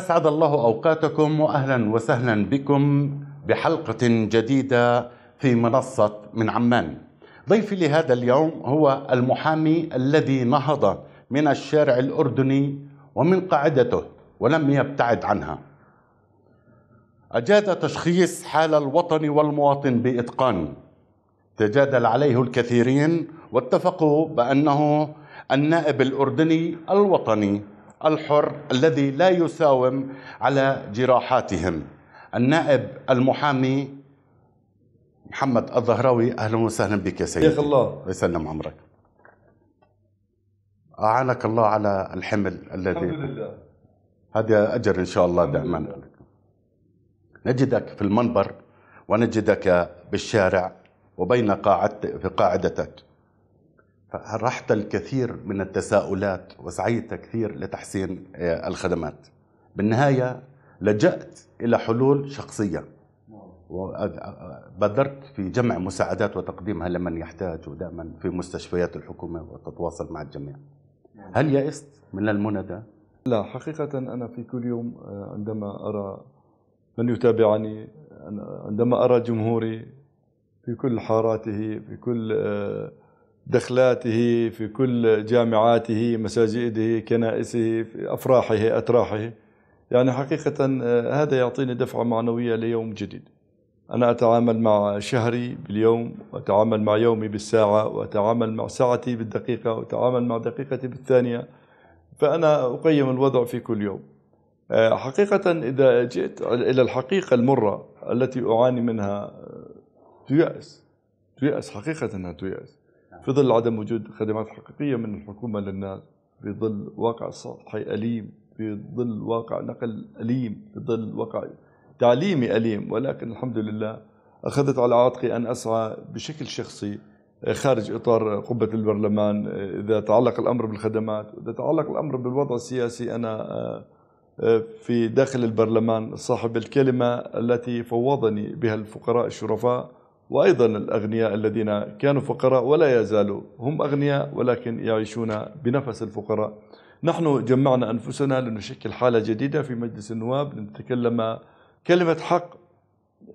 أسعد الله أوقاتكم وأهلا وسهلا بكم بحلقة جديدة في منصة من عمان ضيفي لهذا اليوم هو المحامي الذي نهض من الشارع الأردني ومن قاعدته ولم يبتعد عنها أجاد تشخيص حال الوطن والمواطن بإتقان تجادل عليه الكثيرين واتفقوا بأنه النائب الأردني الوطني الحر الذي لا يساوم على جراحاتهم النائب المحامي محمد الظهراوي اهلا وسهلا بك يا سيدي الله يسلم عمرك اعانك الله على الحمل الذي الحمد لله هذا اجر ان شاء الله دائما نجدك في المنبر ونجدك بالشارع وبين قاعدتك فرحت الكثير من التساؤلات وسعيت كثير لتحسين آه، الخدمات بالنهاية لجأت إلى حلول شخصية نعم. وبادرت آه، آه، في جمع مساعدات وتقديمها لمن يحتاج ودائما في مستشفيات الحكومة وتتواصل مع الجميع نعم. هل يأست من المندى؟ لا حقيقة أنا في كل يوم عندما أرى من يتابعني عندما أرى جمهوري في كل حاراته في كل دخلاته في كل جامعاته مساجده كنائسه أفراحه أتراحه يعني حقيقة آه، هذا يعطيني دفعة معنوية ليوم جديد أنا أتعامل مع شهري باليوم وأتعامل مع يومي بالساعة وأتعامل مع ساعتي بالدقيقة وأتعامل مع دقيقتي بالثانية فأنا أقيم الوضع في كل يوم آه، حقيقة إذا جئت إلى الحقيقة المرة التي أعاني منها آه، تيأس تيأس حقيقة أنها تيأس في ظل عدم وجود خدمات حقيقيه من الحكومه للناس في ظل واقع سطحي اليم في ظل واقع نقل اليم في ظل واقع تعليمي اليم ولكن الحمد لله اخذت على عاتقي ان اسعى بشكل شخصي خارج اطار قبه البرلمان اذا تعلق الامر بالخدمات اذا تعلق الامر بالوضع السياسي انا آه، في داخل البرلمان صاحب الكلمه التي فوضني بها الفقراء الشرفاء وأيضا الأغنياء الذين كانوا فقراء ولا يزالوا هم أغنياء ولكن يعيشون بنفس الفقراء نحن جمعنا أنفسنا لنشكل حالة جديدة في مجلس النواب لنتكلم كلمة حق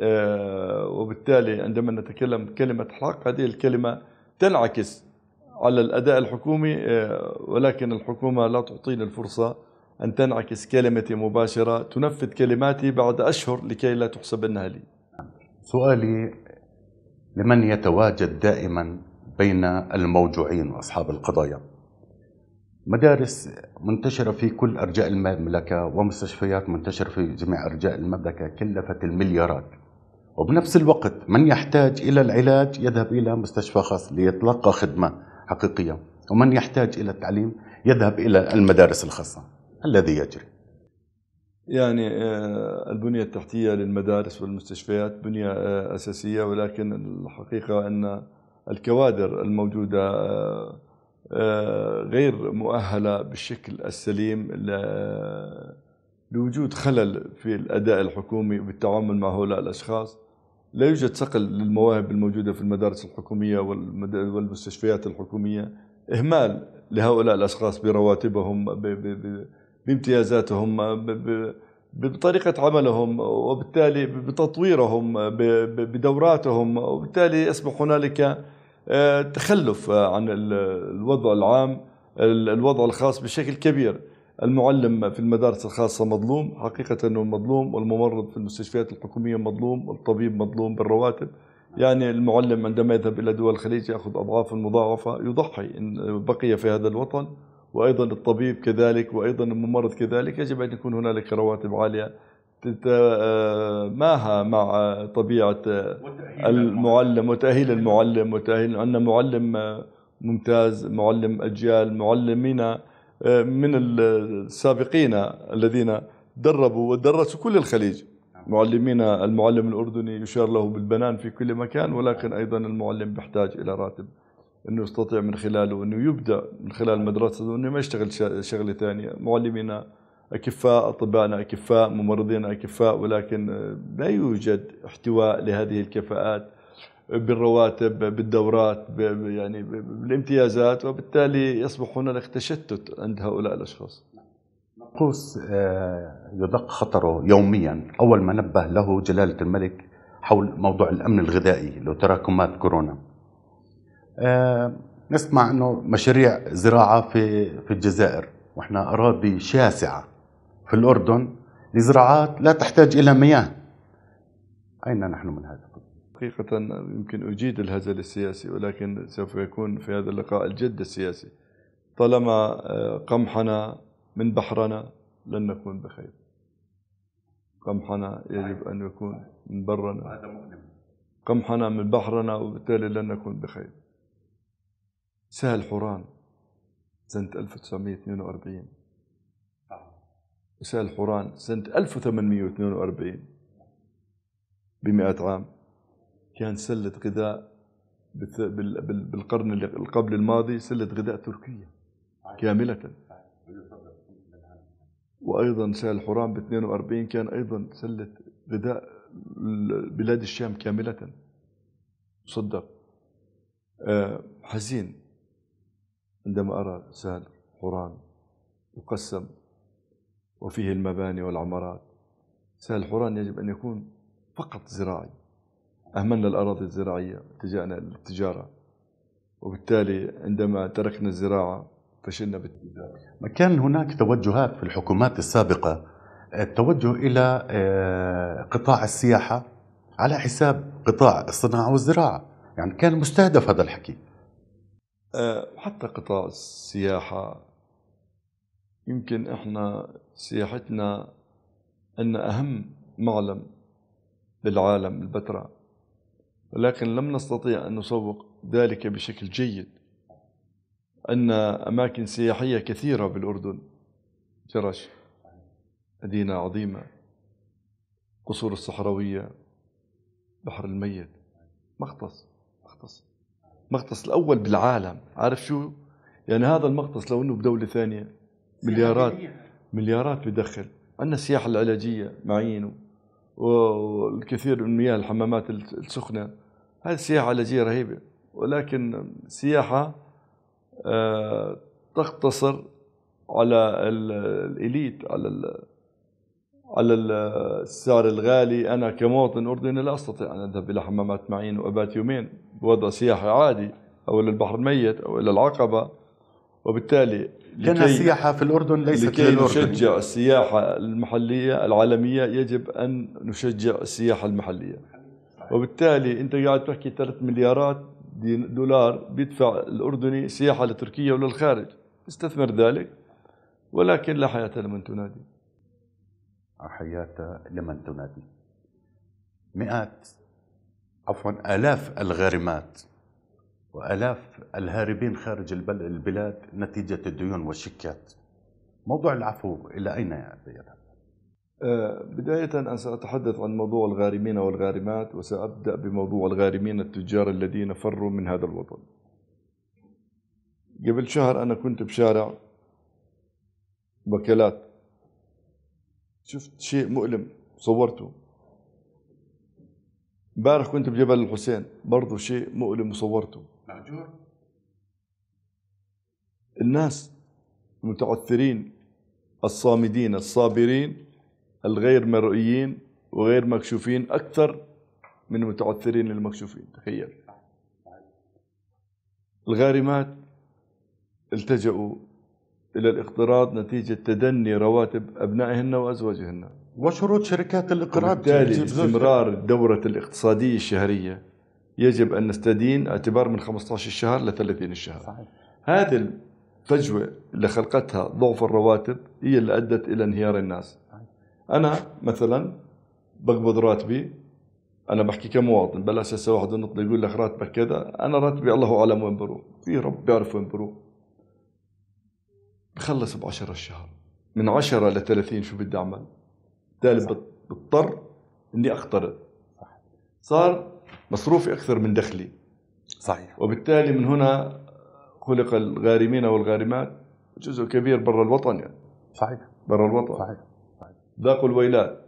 آه، وبالتالي عندما نتكلم كلمة حق هذه الكلمة تنعكس على الأداء الحكومي آه، ولكن الحكومة لا تعطينا الفرصة أن تنعكس كلمتي مباشرة تنفذ كلماتي بعد أشهر لكي لا تحسب أنها لي سؤالي لمن يتواجد دائما بين الموجوعين واصحاب القضايا. مدارس منتشره في كل ارجاء المملكه ومستشفيات منتشره في جميع ارجاء المملكه كلفت المليارات. وبنفس الوقت من يحتاج الى العلاج يذهب الى مستشفى خاص ليتلقى خدمه حقيقيه، ومن يحتاج الى التعليم يذهب الى المدارس الخاصه. الذي يجري يعني آه، البنية التحتية للمدارس والمستشفيات بنية آه، أساسية ولكن الحقيقة أن الكوادر الموجودة آه، غير مؤهلة بالشكل السليم لوجود خلل في الأداء الحكومي بالتعامل مع هؤلاء الأشخاص لا يوجد صقل للمواهب الموجودة في المدارس الحكومية والمستشفيات الحكومية إهمال لهؤلاء الأشخاص برواتبهم بامتيازاتهم بطريقة عملهم وبالتالي بتطويرهم بدوراتهم وبالتالي يصبح هنالك آه، تخلف عن الوضع العام الوضع الخاص بشكل كبير المعلم في المدارس الخاصة مظلوم حقيقة أنه مظلوم والممرض في المستشفيات الحكومية مظلوم والطبيب مظلوم بالرواتب يعني المعلم عندما يذهب إلى دول الخليج يأخذ أضعاف مضاعفة يضحي إن بقي في هذا الوطن وأيضا الطبيب كذلك وأيضا الممرض كذلك يجب أن يكون هنالك رواتب عالية تتماهى آه، مع طبيعة المعلم وتأهيل المعلم وتأهيل أن معلم ممتاز معلم أجيال معلمين آه، من السابقين الذين دربوا ودرسوا كل الخليج نعم. معلمين المعلم الأردني يشار له بالبنان في كل مكان ولكن أيضا المعلم بيحتاج إلى راتب انه يستطيع من خلاله انه يبدا من خلال مدرسته انه ما يشتغل شغله ثانيه معلمينا اكفاء اطبائنا اكفاء ممرضينا اكفاء ولكن لا يوجد احتواء لهذه الكفاءات بالرواتب بالدورات يعني بالامتيازات وبالتالي يصبح هنالك تشتت عند هؤلاء الاشخاص ناقوس آه، يدق خطره يوميا اول ما نبه له جلاله الملك حول موضوع الامن الغذائي لتراكمات كورونا آه، نسمع انه مشاريع زراعه في في الجزائر واحنا اراضي شاسعه في الاردن لزراعات لا تحتاج الى مياه اين نحن من هذا حقيقة يمكن أجيد الهزل السياسي ولكن سوف يكون في هذا اللقاء الجد السياسي طالما آه، قمحنا من بحرنا لن نكون بخير قمحنا يجب أن يكون من برنا قمحنا من بحرنا وبالتالي لن نكون بخير سهل حوران سنة 1942 وسهل حوران سنة 1842 بمئة عام كان سلة غذاء بالقرن اللي قبل الماضي سلة غذاء تركية كاملة وأيضا سهل حوران ب 42 كان أيضا سلة غذاء بلاد الشام كاملة صدق آه، حزين عندما أرى إنسان قرآن يقسم وفيه المباني والعمارات سهل الحوران يجب أن يكون فقط زراعي أهملنا الأراضي الزراعية اتجهنا للتجارة وبالتالي عندما تركنا الزراعة فشلنا بالتجارة ما كان هناك توجهات في الحكومات السابقة التوجه إلى آه، قطاع السياحة على حساب قطاع الصناعة والزراعة يعني كان مستهدف هذا الحكي آه، حتى قطاع السياحة يمكن احنا سياحتنا أن أهم معلم بالعالم البتراء ولكن لم نستطيع أن نسوق ذلك بشكل جيد أن أماكن سياحية كثيرة بالأردن جرش مدينة عظيمة قصور الصحراوية بحر الميت مختص مختص المغطس الاول بالعالم عارف شو يعني هذا المغطس لو انه بدوله ثانيه مليارات مليارات بدخل عندنا السياحه العلاجيه معين والكثير من مياه الحمامات السخنه هذه سياحه علاجيه رهيبه ولكن سياحه آه، تقتصر على الاليت على على السعر الغالي أنا كمواطن أردني لا أستطيع أن أذهب إلى حمامات معين وأبات يومين بوضع سياحي عادي أو إلى البحر الميت أو إلى العقبة وبالتالي لأن السياحة في الأردن ليست لكي للأردن. نشجع السياحة المحلية العالمية يجب أن نشجع السياحة المحلية وبالتالي أنت قاعد تحكي 3 مليارات دولار بيدفع الأردني سياحة لتركيا وللخارج استثمر ذلك ولكن لا حياة لمن تنادي حياتها لمن تنادي مئات عفوا آلاف الغارمات وآلاف الهاربين خارج البلاد نتيجة الديون والشيكات موضوع العفو إلى أين يذهب؟ آه، بداية أنا سأتحدث عن موضوع الغارمين والغارمات وسأبدأ بموضوع الغارمين التجار الذين فروا من هذا الوطن قبل شهر أنا كنت بشارع وكالات شفت شيء مؤلم صورته امبارح كنت بجبل الحسين برضه شيء مؤلم وصورته مهجور الناس المتعثرين الصامدين الصابرين الغير مرئيين وغير مكشوفين أكثر من المتعثرين المكشوفين تخيل طيب. الغارمات التجأوا إلى الاقتراض نتيجة تدني رواتب أبنائهن وأزواجهن وشروط شركات الاقتراض بالتالي استمرار الدورة الاقتصادية الشهرية يجب أن نستدين اعتبار من 15 الشهر ل 30 الشهر صحيح. هذه الفجوة اللي خلقتها ضعف الرواتب هي اللي أدت إلى انهيار الناس صحيح. أنا مثلا بقبض راتبي انا بحكي كمواطن بلاش هسه واحد ينط يقول لك راتبك كذا انا راتبي الله اعلم وين بروح في رب بيعرف وين بروح بخلص ب 10 الشهر من 10 ل 30 شو بدي اعمل؟ بالتالي بضطر اني اقترض صار مصروفي اكثر من دخلي صحيح وبالتالي من هنا خلق الغارمين والغارمات جزء كبير برا الوطن يعني صحيح برا الوطن صحيح, صحيح. ذاقوا الويلات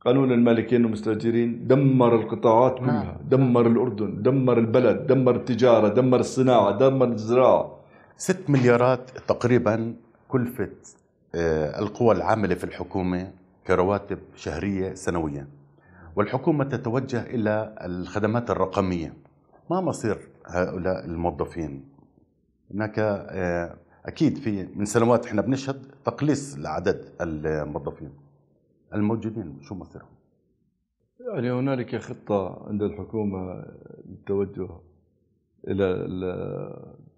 قانون المالكين والمستاجرين دمر القطاعات كلها آه. دمر الأردن دمر البلد دمر التجارة دمر الصناعة دمر الزراعة ست مليارات تقريبا كلفة آه، القوى العاملة في الحكومة كرواتب شهرية سنويا والحكومة تتوجه إلى الخدمات الرقمية ما مصير هؤلاء الموظفين هناك آه، أكيد في من سنوات إحنا بنشهد تقليص لعدد الموظفين الموجودين شو مصيرهم يعني هنالك خطة عند الحكومة للتوجه إلى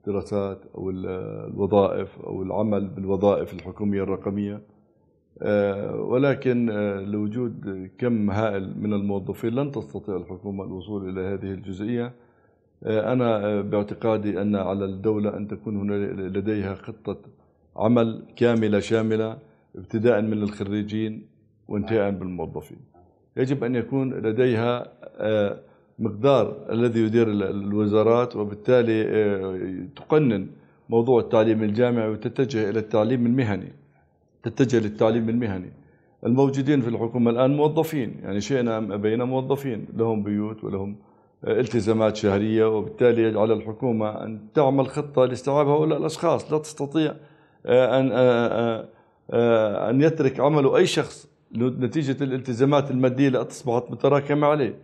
الدراسات او الوظائف او العمل بالوظائف الحكوميه الرقميه آه، ولكن آه، لوجود كم هائل من الموظفين لن تستطيع الحكومه الوصول الى هذه الجزئيه آه، انا باعتقادي ان على الدوله ان تكون لديها خطه عمل كامله شامله ابتداء من الخريجين وانتهاء بالموظفين يجب ان يكون لديها مقدار الذي يدير الوزارات وبالتالي آه، تقنن موضوع التعليم الجامعي وتتجه إلى التعليم المهني تتجه للتعليم المهني الموجودين في الحكومة الآن موظفين يعني شئنا أم أبينا موظفين لهم بيوت ولهم آه، التزامات شهرية وبالتالي على الحكومة أن تعمل خطة لاستيعاب هؤلاء الأشخاص لا تستطيع آه، أن أن يترك عمله أي شخص نتيجة الالتزامات المادية التي أصبحت متراكمة عليه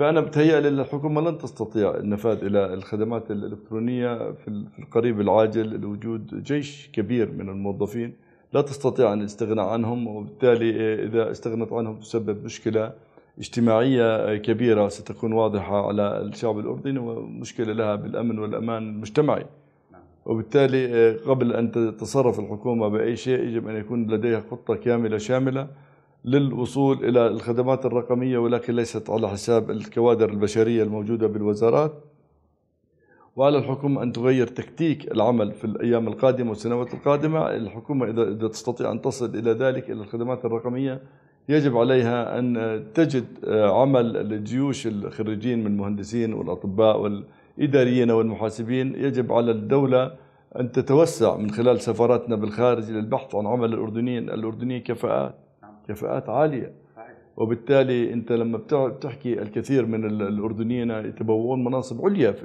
فأنا بتهيأ الحكومه لن تستطيع النفاذ إلى الخدمات الإلكترونية في القريب العاجل لوجود جيش كبير من الموظفين لا تستطيع أن الاستغناء عنهم وبالتالي إذا استغنت عنهم تسبب مشكلة اجتماعية كبيرة ستكون واضحة على الشعب الأردني ومشكلة لها بالأمن والأمان المجتمعي نعم. وبالتالي قبل أن تتصرف الحكومة بأي شيء يجب أن يكون لديها خطة كاملة شاملة للوصول إلى الخدمات الرقمية ولكن ليست على حساب الكوادر البشرية الموجودة بالوزارات وعلى الحكومة أن تغير تكتيك العمل في الأيام القادمة والسنوات القادمة الحكومة إذا تستطيع أن تصل إلى ذلك إلى الخدمات الرقمية يجب عليها أن تجد عمل الجيوش الخريجين من المهندسين والأطباء والإداريين والمحاسبين يجب على الدولة أن تتوسع من خلال سفاراتنا بالخارج للبحث عن عمل الأردنيين الأردنيين كفاءات كفاءات عاليه وبالتالي انت لما بتحكي الكثير من الاردنيين يتبوون مناصب عليا في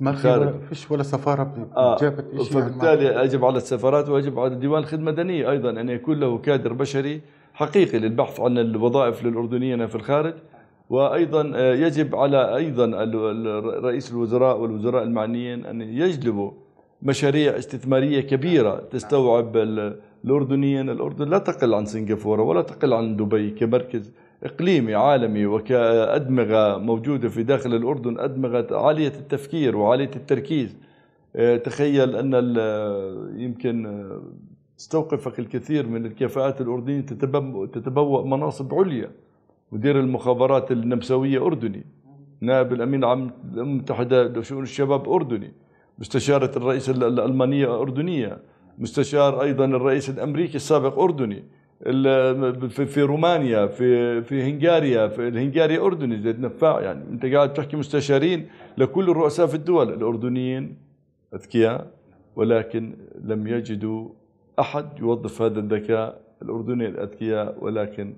ما في فيش ولا سفاره آه، جابت آه شيء يعني فبالتالي يجب على السفارات ويجب على ديوان الخدمه المدنيه ايضا ان يكون له كادر بشري حقيقي للبحث عن الوظائف للاردنيين في الخارج وايضا آه، يجب على ايضا رئيس الوزراء والوزراء المعنيين ان يجلبوا مشاريع استثماريه كبيره تستوعب الأردنيين الأردن لا تقل عن سنغافورة ولا تقل عن دبي كمركز إقليمي عالمي وكأدمغة موجودة في داخل الأردن أدمغة عالية التفكير وعالية التركيز آه، تخيل أن آه، يمكن آه، استوقفك الكثير من الكفاءات الأردنية تتبوأ مناصب عليا مدير المخابرات النمساوية أردني نائب الأمين العام للأمم المتحدة لشؤون الشباب أردني مستشارة الرئيس الألمانية أردنية مستشار ايضا الرئيس الامريكي السابق اردني في رومانيا في في هنغاريا في الهنغاري اردني زيد نفاع يعني انت قاعد تحكي مستشارين لكل الرؤساء في الدول الاردنيين اذكياء ولكن لم يجدوا احد يوظف هذا الذكاء الاردني الاذكياء ولكن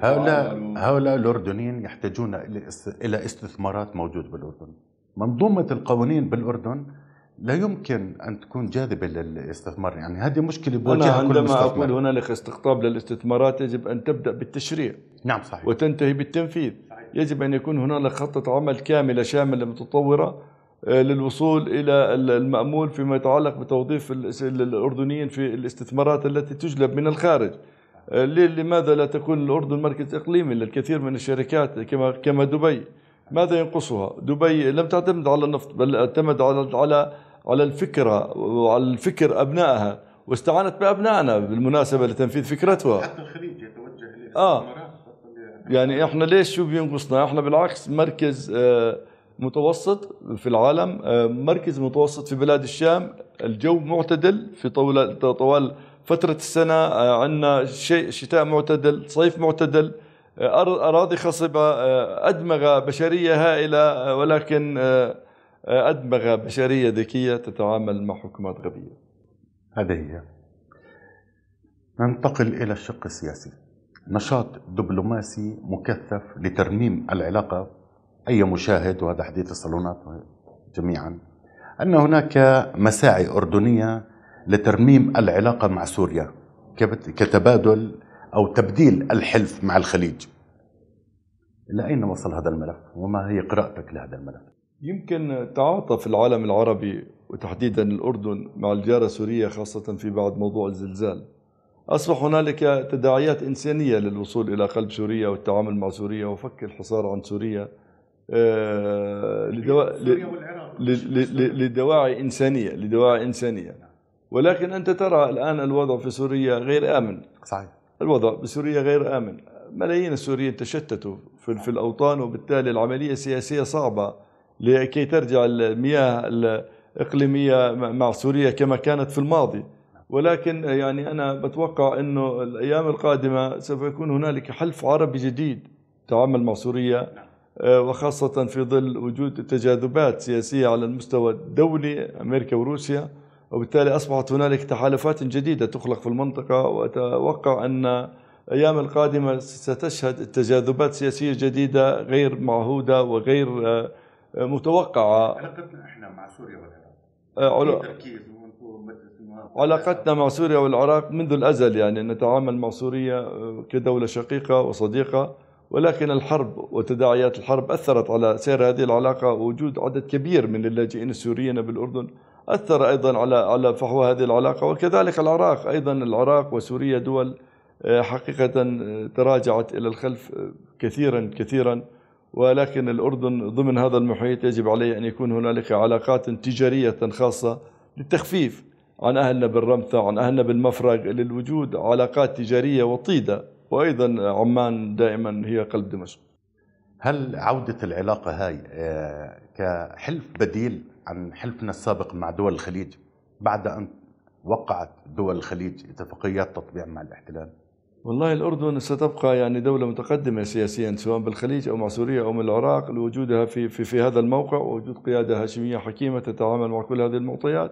هؤلاء هؤلاء الاردنيين يحتاجون الى استثمارات موجوده بالاردن منظومه القوانين بالاردن لا يمكن ان تكون جاذبه للاستثمار يعني هذه مشكله بواجهها كل عندما كل مستثمر. اقول هنالك استقطاب للاستثمارات يجب ان تبدا بالتشريع نعم صحيح وتنتهي بالتنفيذ صحيح. يجب ان يكون هنالك خطه عمل كامله شامله متطوره آه، للوصول الى المامول فيما يتعلق بتوظيف الاردنيين في الاستثمارات التي تجلب من الخارج آه، لماذا لا تكون الاردن مركز اقليمي للكثير من الشركات كما كما دبي ماذا ينقصها دبي لم تعتمد على النفط بل اعتمد على على على الفكرة وعلى الفكر أبنائها واستعانت بأبنائنا بالمناسبة لتنفيذ فكرتها حتى الخليج يتوجه آه يعني احنا ليش شو بينقصنا احنا بالعكس مركز آه، متوسط في العالم آه، مركز متوسط في بلاد الشام الجو معتدل في طول طوال فترة السنة آه، عندنا شيء شتاء معتدل صيف معتدل أراضي خصبة أدمغة بشرية هائلة ولكن أدمغة بشرية ذكية تتعامل مع حكومات غبية هذه هي ننتقل إلى الشق السياسي نشاط دبلوماسي مكثف لترميم العلاقة أي مشاهد وهذا حديث الصالونات جميعا أن هناك مساعي أردنية لترميم العلاقة مع سوريا كتبادل أو تبديل الحلف مع الخليج إلى أين وصل هذا الملف وما هي قراءتك لهذا الملف يمكن تعاطف العالم العربي وتحديدا الأردن مع الجارة سوريا خاصة في بعد موضوع الزلزال أصبح هنالك تداعيات إنسانية للوصول إلى قلب سوريا والتعامل مع سوريا وفك الحصار عن آه، سوريا لدواعي إنسانية لدواعي إنسانية ولكن أنت ترى الآن الوضع في سوريا غير آمن صحيح الوضع بسوريا غير آمن ملايين السوريين تشتتوا في الأوطان وبالتالي العملية السياسية صعبة لكي ترجع المياه الإقليمية مع سوريا كما كانت في الماضي ولكن يعني أنا بتوقع أنه الأيام القادمة سوف يكون هنالك حلف عربي جديد تعامل مع سوريا آه، وخاصة في ظل وجود تجاذبات سياسية على المستوى الدولي أمريكا وروسيا وبالتالي أصبحت هنالك تحالفات جديدة تخلق في المنطقة وأتوقع أن الأيام القادمة ستشهد تجاذبات سياسية جديدة غير معهودة وغير آه، متوقعه علاقتنا احنا مع سوريا والعراق آه، تركيز علاقتنا مع سوريا والعراق منذ الازل يعني نتعامل مع سوريا آه، كدوله شقيقه وصديقه ولكن الحرب وتداعيات الحرب اثرت على سير هذه العلاقه وجود عدد كبير من اللاجئين السوريين بالاردن اثر ايضا على على فحوى هذه العلاقه وكذلك العراق ايضا العراق وسوريا دول آه، حقيقه تراجعت الى الخلف كثيرا كثيرا ولكن الأردن ضمن هذا المحيط يجب عليه أن يكون هنالك علاقات تجارية خاصة للتخفيف عن أهلنا بالرمثة عن أهلنا بالمفرق للوجود علاقات تجارية وطيدة وأيضا عمان دائما هي قلب دمشق هل عودة العلاقة هاي آه، كحلف بديل عن حلفنا السابق مع دول الخليج بعد أن وقعت دول الخليج اتفاقيات تطبيع مع الاحتلال؟ والله الأردن ستبقى يعني دولة متقدمة سياسيا سواء بالخليج أو مع سوريا أو من العراق لوجودها في, في, في هذا الموقع ووجود قيادة هاشمية حكيمة تتعامل مع كل هذه المعطيات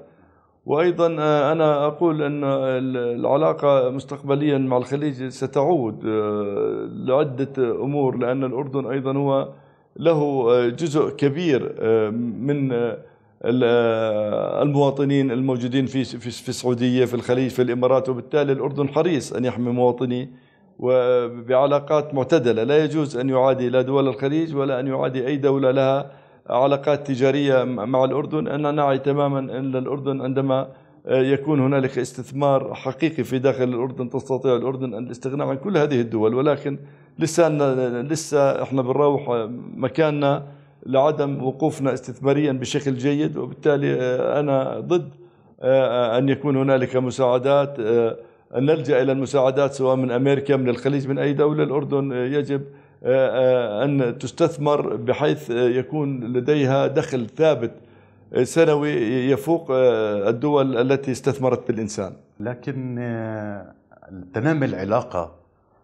وأيضا آه، أنا أقول أن العلاقة مستقبليا مع الخليج ستعود آه، لعدة أمور لأن الأردن أيضا هو له آه، جزء كبير من آه، المواطنين الموجودين في في السعوديه في الخليج في الامارات وبالتالي الاردن حريص ان يحمي مواطنيه وبعلاقات معتدله لا يجوز ان يعادي لا دول الخليج ولا ان يعادي اي دوله لها علاقات تجاريه مع الاردن انا نعي تماما ان الاردن عندما آه، يكون هنالك استثمار حقيقي في داخل الاردن تستطيع الاردن ان الاستغناء عن كل هذه الدول ولكن لسه لسه احنا بنروح آه، مكاننا لعدم وقوفنا استثماريا بشكل جيد وبالتالي آه، أنا ضد آه، آه، أن يكون هنالك مساعدات أن نلجأ إلى المساعدات سواء من أمريكا من الخليج من أي دولة الأردن يجب أن تستثمر بحيث يكون لديها دخل ثابت سنوي يفوق الدول التي استثمرت بالإنسان لكن تنامي العلاقة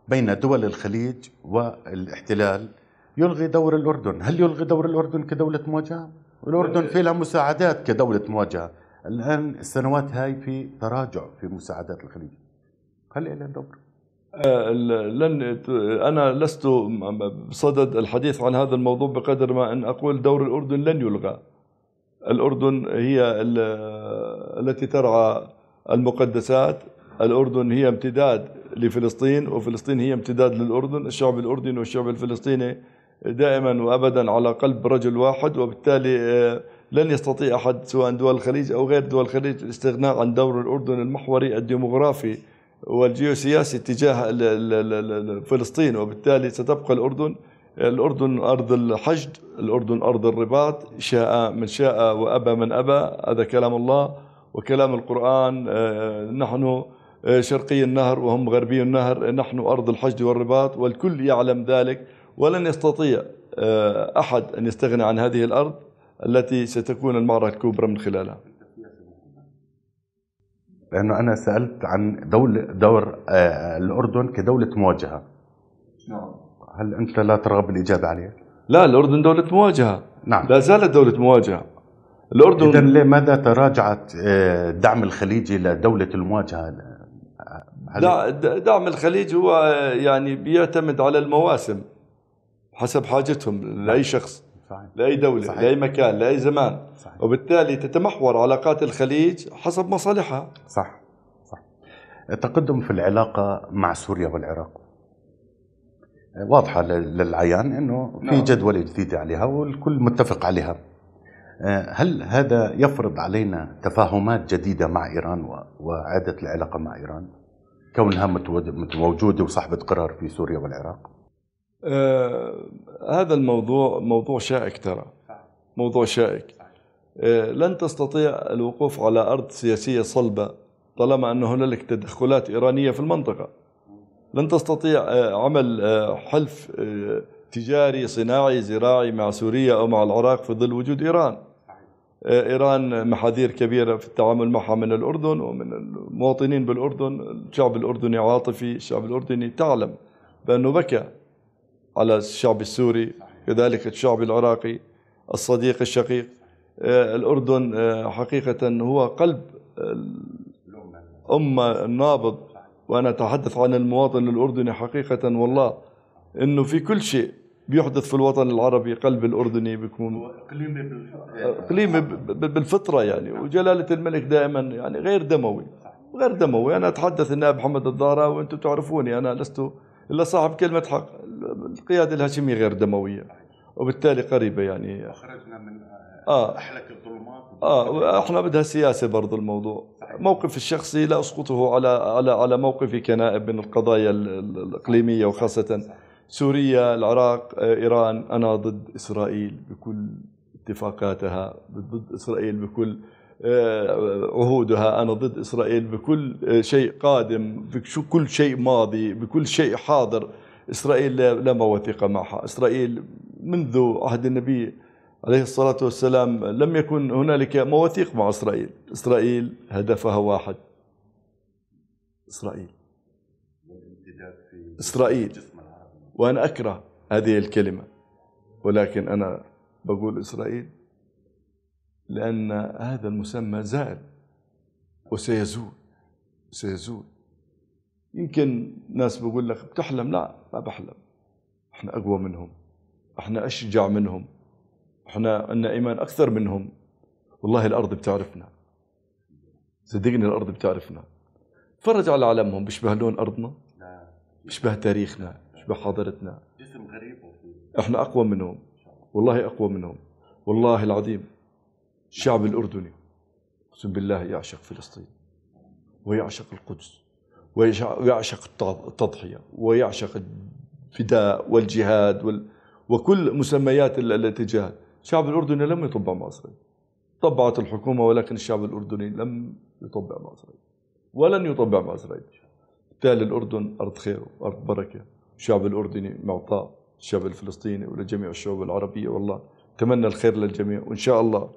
بين دول الخليج والاحتلال يلغي دور الأردن هل يلغي دور الأردن كدولة مواجهة؟ الأردن آه. في لها مساعدات كدولة مواجهة الآن السنوات هاي في تراجع في مساعدات الخليج هل لها دور؟ آه، لن انا لست بصدد الحديث عن هذا الموضوع بقدر ما ان اقول دور الاردن لن يلغى. الاردن هي التي ترعى المقدسات، الاردن هي امتداد لفلسطين وفلسطين هي امتداد للاردن، الشعب الاردني والشعب الفلسطيني دائما وابدا على قلب رجل واحد وبالتالي آه، لن يستطيع احد سواء دول الخليج او غير دول الخليج الاستغناء عن دور الاردن المحوري الديموغرافي والجيوسياسي تجاه فلسطين وبالتالي ستبقى الاردن الأردن أرض الحشد الأردن أرض الرباط شاء من شاء وأبى من أبى هذا كلام الله وكلام القرآن آه، نحن آه، شرقي النهر وهم غربي النهر نحن أرض الحشد والرباط والكل يعلم ذلك ولن يستطيع آه، أحد أن يستغنى عن هذه الأرض التي ستكون المعركة الكبرى من خلالها لأنه أنا سألت عن دولة دور آه، الأردن كدولة مواجهة نعم هل أنت لا ترغب بالإجابة عليه؟ لا الأردن دولة مواجهة نعم لا زالت دولة مواجهة الأردن إذا لماذا تراجعت آه، دعم الخليجي لدولة المواجهة؟ هل... دعم الخليج هو يعني بيعتمد على المواسم حسب حاجتهم لاي شخص صحيح. لاي دوله صحيح. لاي مكان لاي زمان صحيح. وبالتالي تتمحور علاقات الخليج حسب مصالحها صح صح التقدم في العلاقه مع سوريا والعراق واضحه للعيان انه في نعم. جدوله جديده عليها والكل متفق عليها آه، هل هذا يفرض علينا تفاهمات جديدة مع إيران وإعادة العلاقة مع إيران؟ كونها موجودة وصاحبة قرار في سوريا والعراق؟ آه هذا الموضوع موضوع شائك ترى موضوع شائك آه لن تستطيع الوقوف على أرض سياسية صلبة طالما أن هنالك تدخلات إيرانية في المنطقة لن تستطيع آه عمل آه حلف آه تجاري صناعي زراعي مع سوريا أو مع العراق في ظل وجود إيران آه، إيران محاذير كبيرة في التعامل معها من الأردن ومن المواطنين بالأردن الشعب الأردني عاطفي الشعب الأردني تعلم بأنه بكى على الشعب السوري كذلك الشعب العراقي الصديق الشقيق آه، الأردن آه، حقيقة هو قلب آه، أمة النابض وأنا أتحدث عن المواطن الأردني حقيقة والله أنه في كل شيء بيحدث في الوطن العربي قلب الأردني بيكون إقليمي بالفطرة يعني وجلالة الملك دائما يعني غير دموي غير دموي أنا أتحدث النائب محمد الضارة وأنتم تعرفوني أنا لست الا صاحب كلمه حق القياده الهاشميه غير دمويه وبالتالي قريبه يعني اخرجنا من آه. احلك الظلمات اه احنا بدها سياسه برضه الموضوع موقف الشخصي لا اسقطه على على على موقفي كنائب من القضايا الاقليميه وخاصه سوريا العراق آه، ايران انا ضد اسرائيل بكل اتفاقاتها ضد اسرائيل بكل عهودها أنا ضد إسرائيل بكل شيء قادم بكل شيء ماضي بكل شيء حاضر إسرائيل لا مواثيق معها إسرائيل منذ عهد النبي عليه الصلاة والسلام لم يكن هنالك مواثيق مع إسرائيل إسرائيل هدفها واحد إسرائيل إسرائيل وأنا أكره هذه الكلمة ولكن أنا بقول إسرائيل لأن هذا المسمى زال وسيزول سيزول يمكن ناس بقول لك بتحلم لا ما بحلم احنا أقوى منهم احنا أشجع منهم احنا عندنا إيمان أكثر منهم والله الأرض بتعرفنا صدقني الأرض بتعرفنا تفرج على علمهم بيشبه لون أرضنا نعم. بيشبه تاريخنا بيشبه حضارتنا جسم غريب احنا أقوى منهم والله أقوى منهم والله العظيم الشعب الأردني أقسم بالله يعشق فلسطين ويعشق القدس ويعشق التضحية ويعشق الفداء والجهاد وال... وكل مسميات التي جاءت الشعب الأردني لم يطبع مع إسرائيل طبعت الحكومة ولكن الشعب الأردني لم يطبع مع إسرائيل ولن يطبع مع إسرائيل بالتالي الأردن أرض خير وأرض بركة الشعب الأردني معطاء الشعب الفلسطيني ولجميع الشعوب العربية والله أتمنى الخير للجميع وإن شاء الله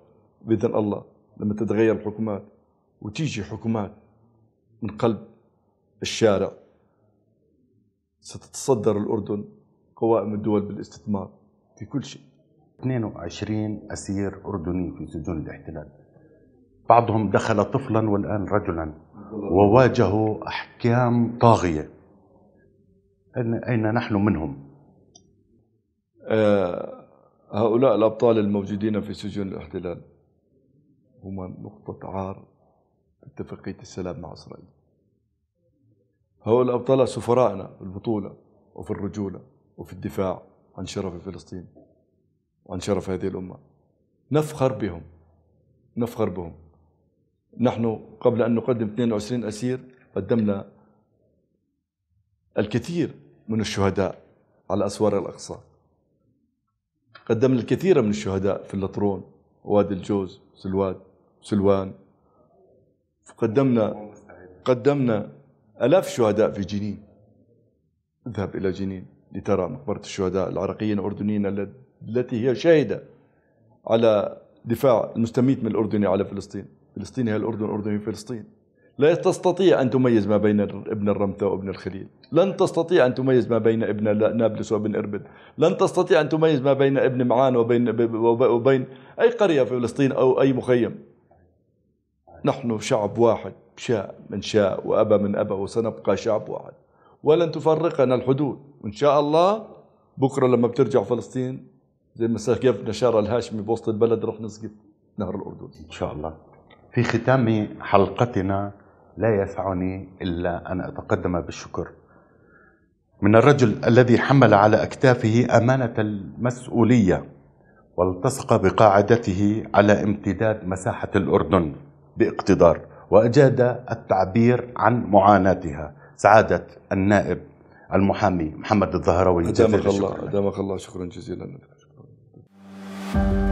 باذن الله لما تتغير الحكومات وتيجي حكومات من قلب الشارع ستتصدر الأردن قوائم الدول بالاستثمار في كل شيء 22 أسير أردني في سجون الاحتلال بعضهم دخل طفلا والآن رجلا وواجهوا أحكام طاغية أين نحن منهم؟ آه، هؤلاء الأبطال الموجودين في سجون الاحتلال هما نقطة عار في اتفاقية السلام مع إسرائيل هؤلاء أبطال سفرائنا في البطولة وفي الرجولة وفي الدفاع عن شرف فلسطين وعن شرف هذه الأمة نفخر بهم نفخر بهم نحن قبل أن نقدم 22 أسير قدمنا الكثير من الشهداء على أسوار الأقصى قدمنا الكثير من الشهداء في اللطرون وادي الجوز سلواد سلوان قدمنا قدمنا ألاف الشهداء في جنين اذهب إلى جنين لترى مقبرة الشهداء العراقيين الأردنيين التي هي شاهدة على دفاع المستميت من الاردني على فلسطين فلسطين هي الأردن الاردني فلسطين لا تستطيع أن تميز ما بين ابن الرمتة وابن الخليل لن تستطيع أن تميز ما بين ابن نابلس وابن إربد لن تستطيع أن تميز ما بين ابن معان وبين, وبين أي قرية في فلسطين أو أي مخيم نحن شعب واحد شاء من شاء وأبى من أبى وسنبقى شعب واحد ولن تفرقنا الحدود وإن شاء الله بكرة لما بترجع فلسطين زي ما سقفنا نشار الهاشمي بوسط البلد رح نسقف نهر الأردن إن شاء الله في ختام حلقتنا لا يسعني إلا أن أتقدم بالشكر من الرجل الذي حمل على أكتافه أمانة المسؤولية والتصق بقاعدته على امتداد مساحة الأردن باقتدار وأجاد التعبير عن معاناتها سعادة النائب المحامي محمد الظهراوي أدامك الله أدامك الله شكرا جزيلا شكرا.